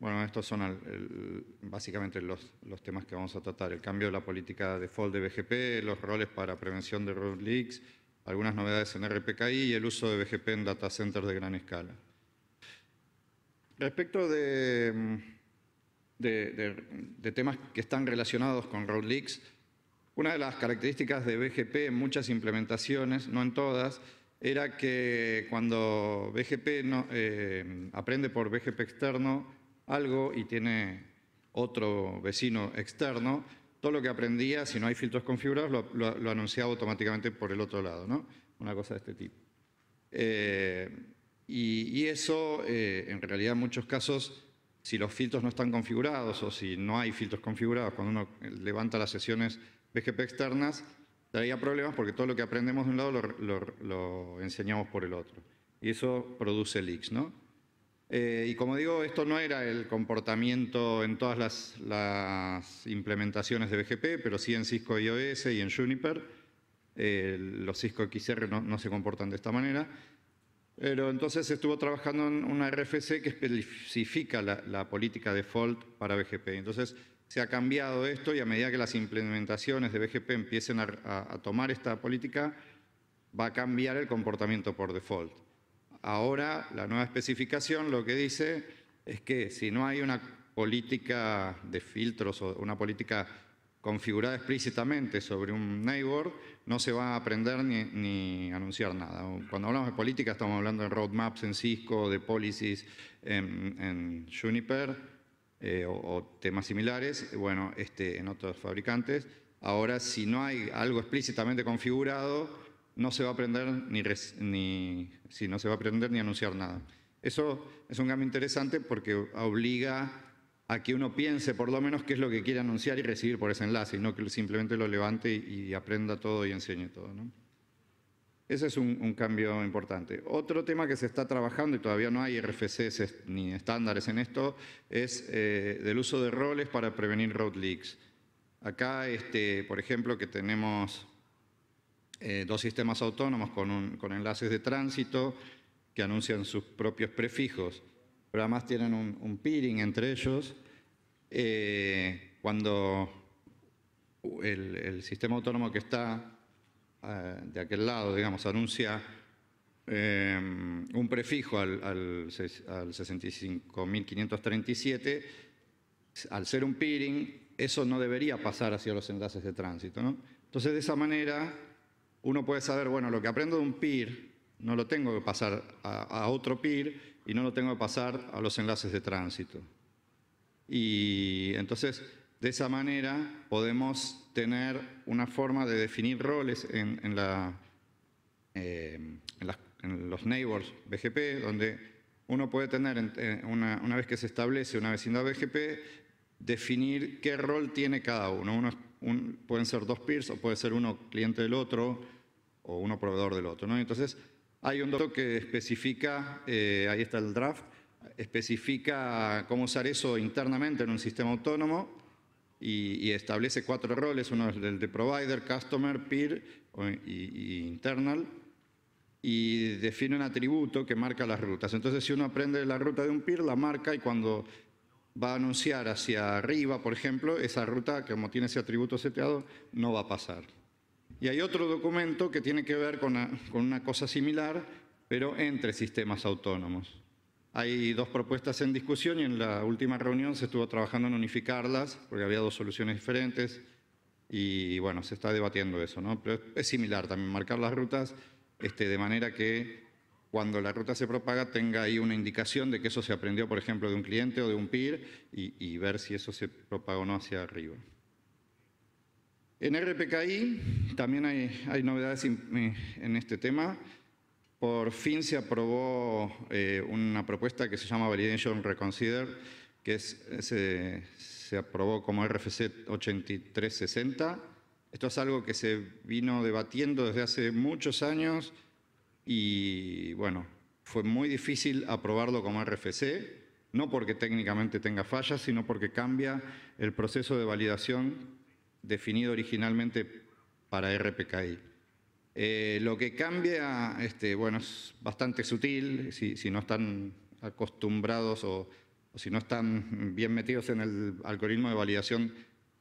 bueno, estos son básicamente los, temas que vamos a tratar. El cambio de la política default de BGP, los roles para prevención de road leaks, algunas novedades en RPKI y el uso de BGP en data centers de gran escala. Respecto de, temas que están relacionados con road leaks, una de las características de BGP en muchas implementaciones, no en todas, era que cuando BGP eh, aprende por BGP externo, algo y tiene otro vecino externo, todo lo que aprendía, si no hay filtros configurados, lo, anunciaba automáticamente por el otro lado, ¿no? Una cosa de este tipo. Eh, y, eso, eh, en realidad, en muchos casos, si los filtros no están configurados o si no hay filtros configurados, cuando uno levanta las sesiones BGP externas, daría problemas porque todo lo que aprendemos de un lado lo, lo enseñamos por el otro. Y eso produce leaks, ¿no? Eh, y como digo, esto no era el comportamiento en todas las, implementaciones de BGP, pero sí en Cisco IOS y en Juniper. Eh, los Cisco XR no, se comportan de esta manera. Pero entonces estuvo trabajando en una RFC que especifica la, política default para BGP. Entonces se ha cambiado esto y a medida que las implementaciones de BGP empiecen a tomar esta política, va a cambiar el comportamiento por default. Ahora la nueva especificación lo que dice es que si no hay una política de filtros o una política configurada explícitamente sobre un neighbor, no se va a aprender ni, anunciar nada. Cuando hablamos de política estamos hablando de roadmaps en Cisco, de policies en, Juniper eh, o, temas similares, bueno, este, en otros fabricantes. Ahora, si no hay algo explícitamente configurado, no se va a aprender ni, no se va a ni anunciar nada. Eso es un cambio interesante porque obliga a que uno piense por lo menos qué es lo que quiere anunciar y recibir por ese enlace, y no que simplemente lo levante y aprenda todo y enseñe todo. Ese es un, cambio importante. Otro tema que se está trabajando, y todavía no hay RFCs ni estándares en esto, es eh, del uso de roles para prevenir road leaks. Acá, este, por ejemplo, que tenemos eh, dos sistemas autónomos con, con, enlaces de tránsito que anuncian sus propios prefijos, pero además tienen un, peering entre ellos. Eh, cuando el, sistema autónomo que está eh, de aquel lado, digamos, anuncia un prefijo al, al, al 65.537, al ser un peering, eso no debería pasar hacia los enlaces de tránsito. ¿no? Entonces, de esa manera, uno puede saber, bueno, lo que aprendo de un peer no lo tengo que pasar a, otro peer y no lo tengo que pasar a los enlaces de tránsito. Y entonces, de esa manera podemos tener una forma de definir roles en, eh, los neighbors BGP, donde uno puede tener, eh, una, vez que se establece una vecindad BGP, definir qué rol tiene cada uno. Uno pueden ser dos peers o puede ser uno cliente del otro o uno proveedor del otro. ¿no? Entonces, hay un documento que especifica, eh, ahí está el draft, especifica cómo usar eso internamente en un sistema autónomo y, establece cuatro roles, uno es el de provider, customer, peer y, y internal, y define un atributo que marca las rutas. Entonces, si uno aprende la ruta de un peer, la marca y cuando va a anunciar hacia arriba, por ejemplo, esa ruta que como tiene ese atributo seteado no va a pasar. Y hay otro documento que tiene que ver con una, cosa similar, pero entre sistemas autónomos. Hay dos propuestas en discusión y en la última reunión se estuvo trabajando en unificarlas, porque había dos soluciones diferentes, y bueno, se está debatiendo eso, ¿no? Pero es similar también, marcar las rutas este, de manera que cuando la ruta se propaga tenga ahí una indicación de que eso se aprendió, por ejemplo, de un cliente o de un peer y, ver si eso se propagó o no hacia arriba. En RPKI también hay, novedades eh, en este tema. Por fin se aprobó eh, una propuesta que se llama Validation Reconsider, que se, se aprobó como RFC 8360. Esto es algo que se vino debatiendo desde hace muchos años y bueno, fue muy difícil aprobarlo como RFC, no porque técnicamente tenga fallas, sino porque cambia el proceso de validación definido originalmente para RPKI. Eh, lo que cambia, este, bueno, es bastante sutil, si, no están acostumbrados o, o, si no están bien metidos en el algoritmo de validación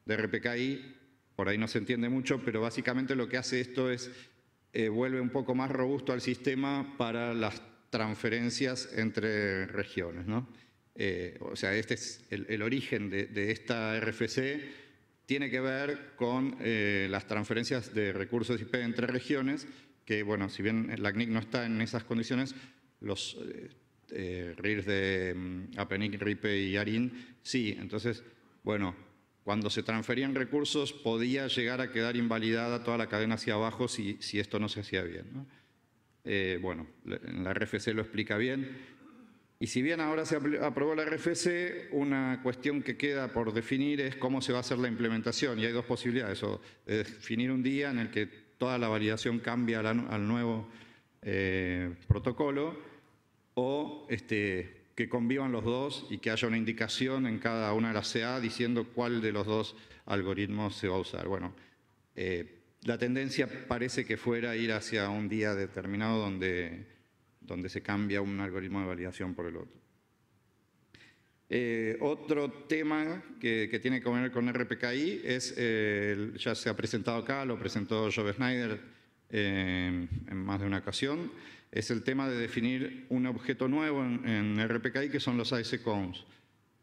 de RPKI, por ahí no se entiende mucho, pero básicamente lo que hace esto es eh, vuelve un poco más robusto al sistema para las transferencias entre regiones. ¿no? Eh, o sea, este es el, origen de, esta RFC tiene que ver con eh, las transferencias de recursos IP entre regiones, que bueno, si bien la CNIC no está en esas condiciones, los RIRs de mm, APENIC, RIPE y ARIN sí. Entonces, bueno, cuando se transferían recursos podía llegar a quedar invalidada toda la cadena hacia abajo si, si esto no se hacía bien. Eh, bueno, la RFC lo explica bien. Y si bien ahora se aprobó la RFC, una cuestión que queda por definir es cómo se va a hacer la implementación. Y hay dos posibilidades, o definir un día en el que toda la validación cambia al, nuevo eh, protocolo, o este, que convivan los dos y que haya una indicación en cada una de las CA diciendo cuál de los dos algoritmos se va a usar. Bueno, eh, la tendencia parece que fuera ir hacia un día determinado donde, donde se cambia un algoritmo de validación por el otro. Eh, otro tema que, tiene que ver con RPKI es, eh, ya se ha presentado acá, lo presentó Joe Schneider en más de una ocasión, es el tema de definir un objeto nuevo en, RPKI que son los ICCOMs.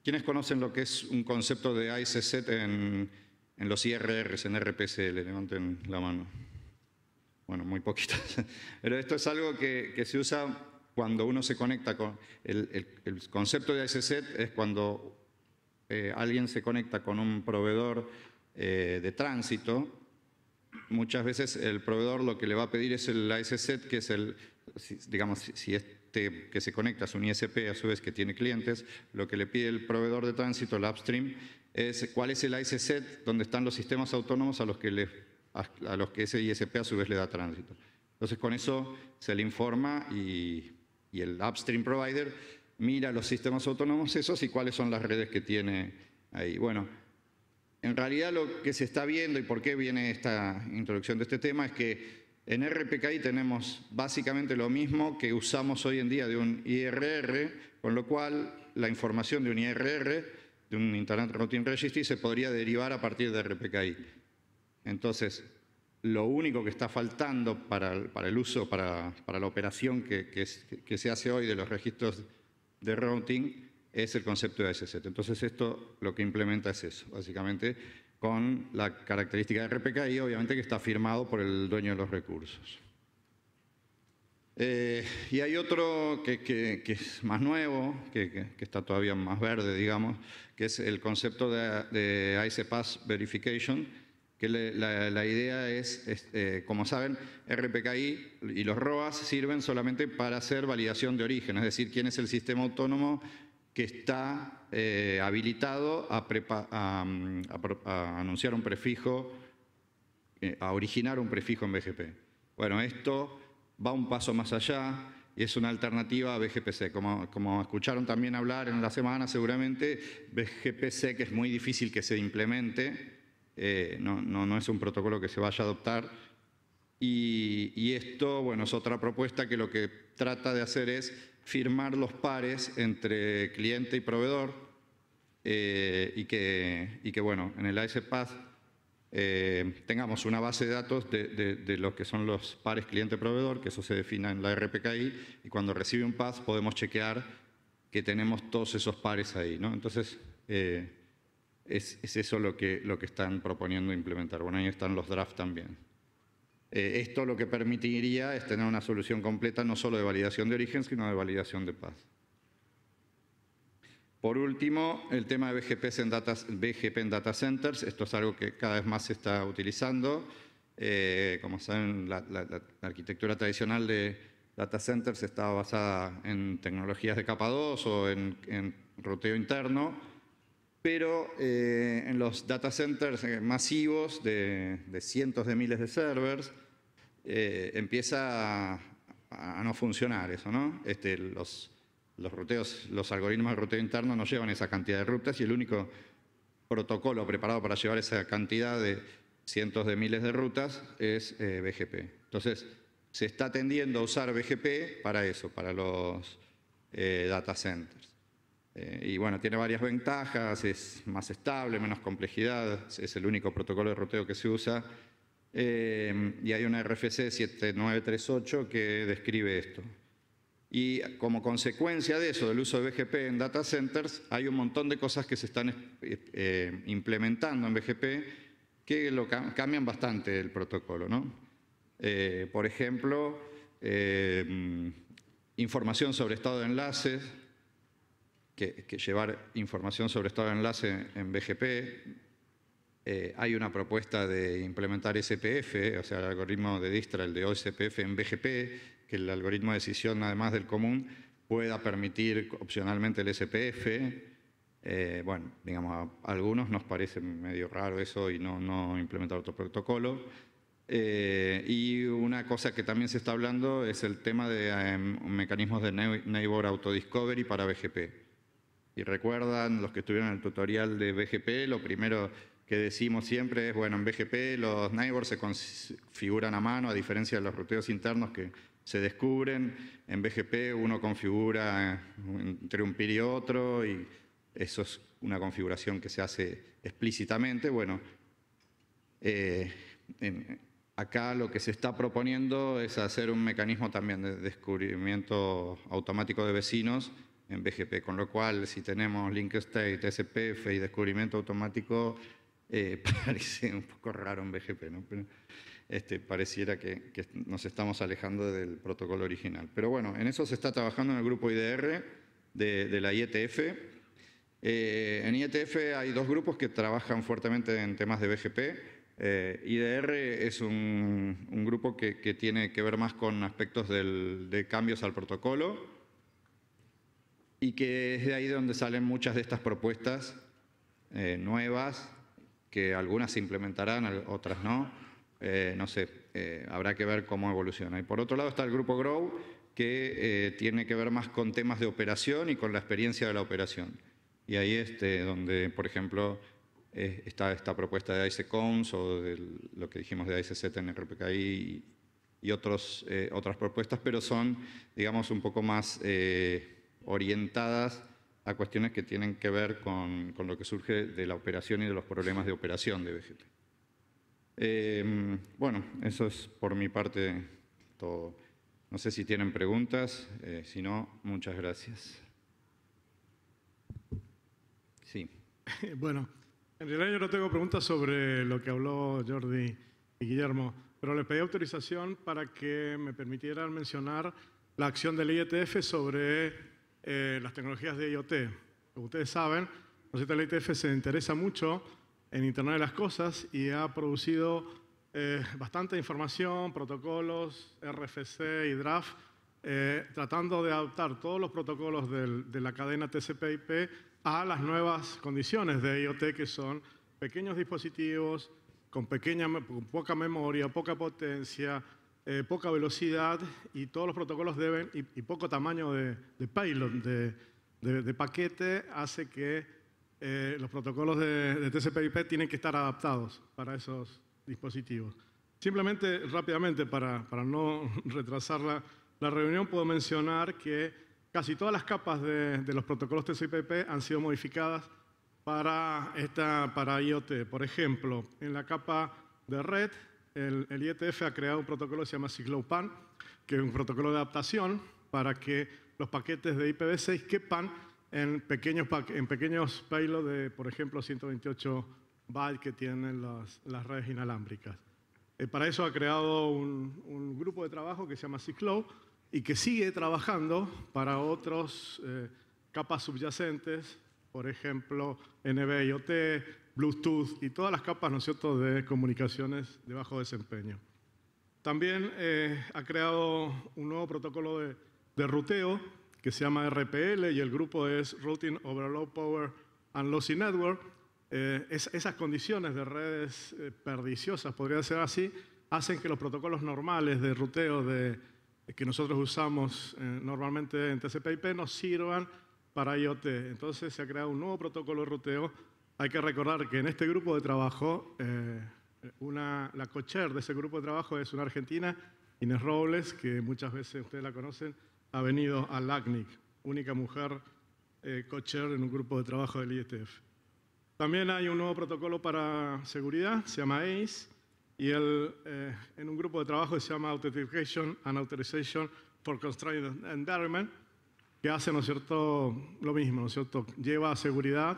¿Quiénes conocen lo que es un concepto de ICSET en, en los IRRs, en RPCL? Levanten la mano. Bueno, muy poquito. Pero esto es algo que, se usa cuando uno se conecta con... El, concepto de ICSET es cuando eh, alguien se conecta con un proveedor eh, de tránsito, muchas veces el proveedor lo que le va a pedir es el ICSET, que es el digamos, si este que se conecta es un ISP a su vez que tiene clientes, lo que le pide el proveedor de tránsito, el upstream, es cuál es el set donde están los sistemas autónomos a los que, le, a los que ese ISP a su vez le da tránsito. Entonces con eso se le informa y, y el upstream provider mira los sistemas autónomos esos y cuáles son las redes que tiene ahí. Bueno, en realidad lo que se está viendo y por qué viene esta introducción de este tema es que en RPKI tenemos básicamente lo mismo que usamos hoy en día de un IRR, con lo cual la información de un IRR, de un Internet Routing Registry, se podría derivar a partir de RPKI. Entonces, lo único que está faltando para el, uso, para, la operación que, se hace hoy de los registros de routing es el concepto de SSET. Entonces esto lo que implementa es eso, básicamente con la característica de RPKI, obviamente que está firmado por el dueño de los recursos. Eh, y hay otro que, es más nuevo, que, está todavía más verde, digamos, que es el concepto de, de IC e Pass Verification, que la, idea es, eh, como saben, RPKI y los ROAS sirven solamente para hacer validación de origen, es decir, quién es el sistema autónomo que está eh, habilitado a, a, anunciar un prefijo, eh, a originar un prefijo en BGP. Bueno, esto va un paso más allá y es una alternativa a BGPC. Como, como escucharon también hablar en la semana, seguramente BGPC, que es muy difícil que se implemente, eh, no, no, no, es un protocolo que se vaya a adoptar. Y, y esto, bueno, es otra propuesta que lo que trata de hacer es firmar los pares entre cliente y proveedor eh, y, que, bueno, en el ICPath eh, tengamos una base de datos de, lo que son los pares cliente-proveedor, que eso se defina en la RPKI, y cuando recibe un path podemos chequear que tenemos todos esos pares ahí. ¿no? Entonces, eh, es, eso lo que, lo que están proponiendo implementar. Bueno, ahí están los drafts también. Eh, esto lo que permitiría es tener una solución completa no solo de validación de origen, sino de validación de paz. Por último, el tema de BGP en data, BGP data centers. Esto es algo que cada vez más se está utilizando. Eh, como saben, la, arquitectura tradicional de data centers estaba basada en tecnologías de capa 2 o en, roteo interno, pero eh, en los data centers masivos de, de cientos de miles de servers, eh, empieza a, no funcionar eso, ¿no? Este, los, los algoritmos de ruteo interno no llevan esa cantidad de rutas y el único protocolo preparado para llevar esa cantidad de cientos de miles de rutas es eh, BGP. Entonces, se está tendiendo a usar BGP para eso, para los eh, data centers. y bueno, tiene varias ventajas, es más estable, menos complejidad, es el único protocolo de ruteo que se usa Em, y hay una RFC 7938 que describe esto. Y como consecuencia de eso, del uso de BGP en data centers, hay un montón de cosas que se están eh, eh, implementando en BGP que lo cambian bastante el protocolo. Eh, por ejemplo, em, información sobre estado de enlaces, que, que, llevar información sobre estado de enlace en BGP eh, hay una propuesta de implementar SPF, o sea, el algoritmo de DISTRA, el de OSPF en BGP, que el algoritmo de decisión, además del común, pueda permitir opcionalmente el SPF. Eh, bueno, digamos, a algunos nos parece medio raro eso y no, no implementar otro protocolo. Eh, y una cosa que también se está hablando es el tema de em, mecanismos de Neighbor Autodiscovery para BGP. Y recuerdan los que estuvieron en el tutorial de BGP, lo primero que decimos siempre es, bueno, en BGP los neighbors se configuran a mano, a diferencia de los ruteos internos que se descubren. En BGP uno configura entre un peer y otro y eso es una configuración que se hace explícitamente. Bueno, eh, acá lo que se está proponiendo es hacer un mecanismo también de descubrimiento automático de vecinos en BGP, con lo cual si tenemos link state, SPF y descubrimiento automático, eh, parece un poco raro en BGP, Pero, este, pareciera que, nos estamos alejando del protocolo original. Pero bueno, en eso se está trabajando en el grupo IDR de, la IETF. Eh, en IETF hay dos grupos que trabajan fuertemente en temas de BGP. Eh, IDR es un, grupo que, tiene que ver más con aspectos de cambios al protocolo y que es de ahí donde salen muchas de estas propuestas nuevas que algunas se implementarán, otras no. Eh, no sé, eh, habrá que ver cómo evoluciona. Y por otro lado está el grupo Grow, que eh, tiene que ver más con temas de operación y con la experiencia de la operación. Y ahí es este, donde, por ejemplo, está esta propuesta de ICCOMS e o lo que dijimos de ICZ e en el RPKI y, y otros, otras propuestas, pero son, digamos, un poco más orientadas a cuestiones que tienen que ver con, lo que surge de la operación y de los problemas de operación de BGT. Em, bueno, eso es por mi parte todo. No sé si tienen preguntas, eh, si no, muchas gracias. Sí. Bueno, en realidad yo no tengo preguntas sobre lo que habló Jordi y Guillermo, pero le pedí autorización para que me permitieran mencionar la acción del IETF sobre eh, las tecnologías de IoT. Como ustedes saben, Rosetta ITF se interesa mucho en Internet de las Cosas y ha producido eh, bastante información, protocolos, RFC y DRAF, eh, tratando de adaptar todos los protocolos de la cadena TCP/IP a las nuevas condiciones de IoT, que son pequeños dispositivos con poca memoria, poca potencia, eh, poca velocidad y todos los protocolos deben, y, poco tamaño de, payload, de, paquete, hace que eh, los protocolos de, TCP/IP tienen que estar adaptados para esos dispositivos. Simplemente, rápidamente, para, no retrasar la, la, reunión, puedo mencionar que casi todas las capas de, los protocolos TCP/IP han sido modificadas para, esta, para IoT. Por ejemplo, en la capa de red el, IETF ha creado un protocolo que se llama Ciclopan, que es un protocolo de adaptación para que los paquetes de IPv6 quepan en pequeños, en pequeños payloads de, por ejemplo, 128 bytes que tienen las, redes inalámbricas. Eh, para eso ha creado un, grupo de trabajo que se llama Cyclo y que sigue trabajando para otras eh, capas subyacentes, por ejemplo, NB IoT, Bluetooth y todas las capas ¿no de comunicaciones de bajo desempeño. También eh, ha creado un nuevo protocolo de, ruteo que se llama RPL y el grupo es Routing Over Low Power and Lossy Network. Eh, esas condiciones de redes eh, perdiciosas, perniciosas, podría ser así, hacen que los protocolos normales de ruteo que nosotros usamos normalmente en TCP/IP no sirvan para IoT. Entonces se ha creado un nuevo protocolo de ruteo hay que recordar que en este grupo de trabajo, eh, una, la cocher de ese grupo de trabajo es una argentina, Inés Robles, que muchas veces ustedes la conocen, ha venido a LACNIC, única mujer eh, cocher en un grupo de trabajo del IETF. También hay un nuevo protocolo para seguridad, se llama ACE, y el, eh, en un grupo de trabajo se llama Authentication and Authorization for Constrained Environment, que hace, ¿no cierto?, lo mismo, ¿no cierto?, lleva a seguridad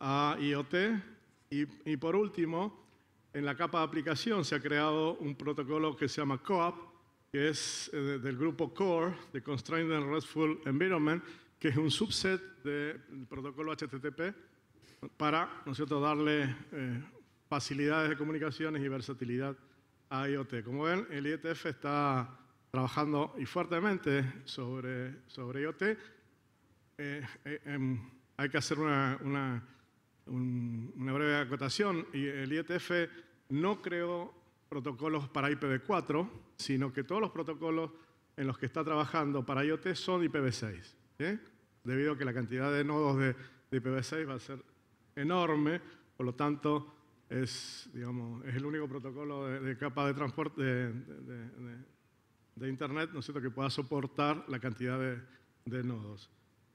a IoT. Y, por último, en la capa de aplicación se ha creado un protocolo que se llama COAP, que es eh, del grupo CORE, de Constrained and RESTful Environment, que es un subset del protocolo HTTP para ¿no darle eh, facilidades de comunicaciones y versatilidad a IoT. Como ven, el IETF está trabajando y fuertemente sobre, sobre IoT. Eh, em, hay que hacer una una breve acotación, y el IETF no creó protocolos para IPv4, sino que todos los protocolos en los que está trabajando para IoT son IPv6, debido a que la cantidad de nodos de, IPv6 va a ser enorme, por lo tanto es, digamos, es el único protocolo de, capa de transporte de, de Internet ¿no es que pueda soportar la cantidad de nodos.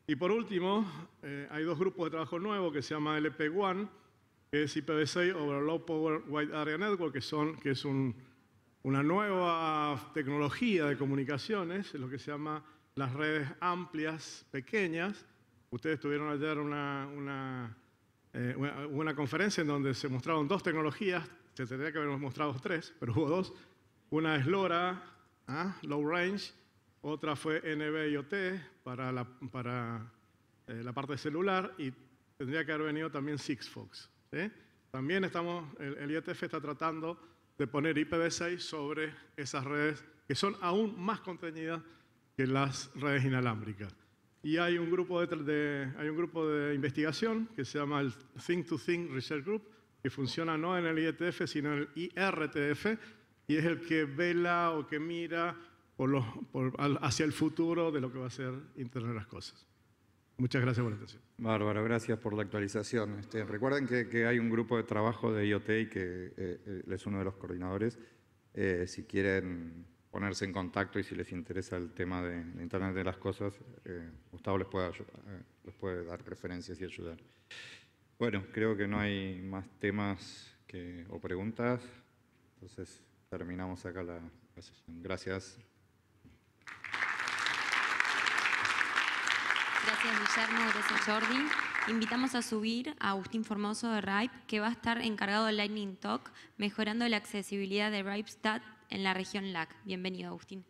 Y por último, eh, hay dos grupos de trabajo nuevos que se llama LP1, que es IPv6 over Low Power Wide Area Network, que, son, que es una nueva tecnología de comunicaciones, lo que se llama las redes amplias, pequeñas. Ustedes tuvieron ayer una, eh, una, conferencia en donde se mostraron dos tecnologías, se tendría que haber mostrado tres, pero hubo dos. Una es LoRa, ¿ah? Low Range, otra fue NBIOT para, la, para eh, la parte celular y tendría que haber venido también Sixfox. También estamos, el, IETF está tratando de poner IPv6 sobre esas redes que son aún más contenidas que las redes inalámbricas. Y hay un grupo de, hay un grupo de investigación que se llama el Think to Think Research Group, que funciona no en el IETF, sino en el IRTF, y es el que vela o que mira hacia el futuro de lo que va a ser Internet de las Cosas. Muchas gracias por la atención. Bárbara, gracias por la actualización. Este, recuerden que, hay un grupo de trabajo de IoT que eh, eh, es uno de los coordinadores. Eh, si quieren ponerse en contacto y si les interesa el tema de, Internet de las Cosas, Gustavo les puede, les puede dar referencias y ayudar. Bueno, creo que no hay más temas o preguntas. Entonces terminamos acá la sesión. Gracias. Gracias Guillermo, gracias Jordi. Invitamos a subir a Agustín Formoso de RIPE, que va a estar encargado de Lightning Talk, mejorando la accesibilidad de RIPE Stat en la región LAC. Bienvenido, Agustín.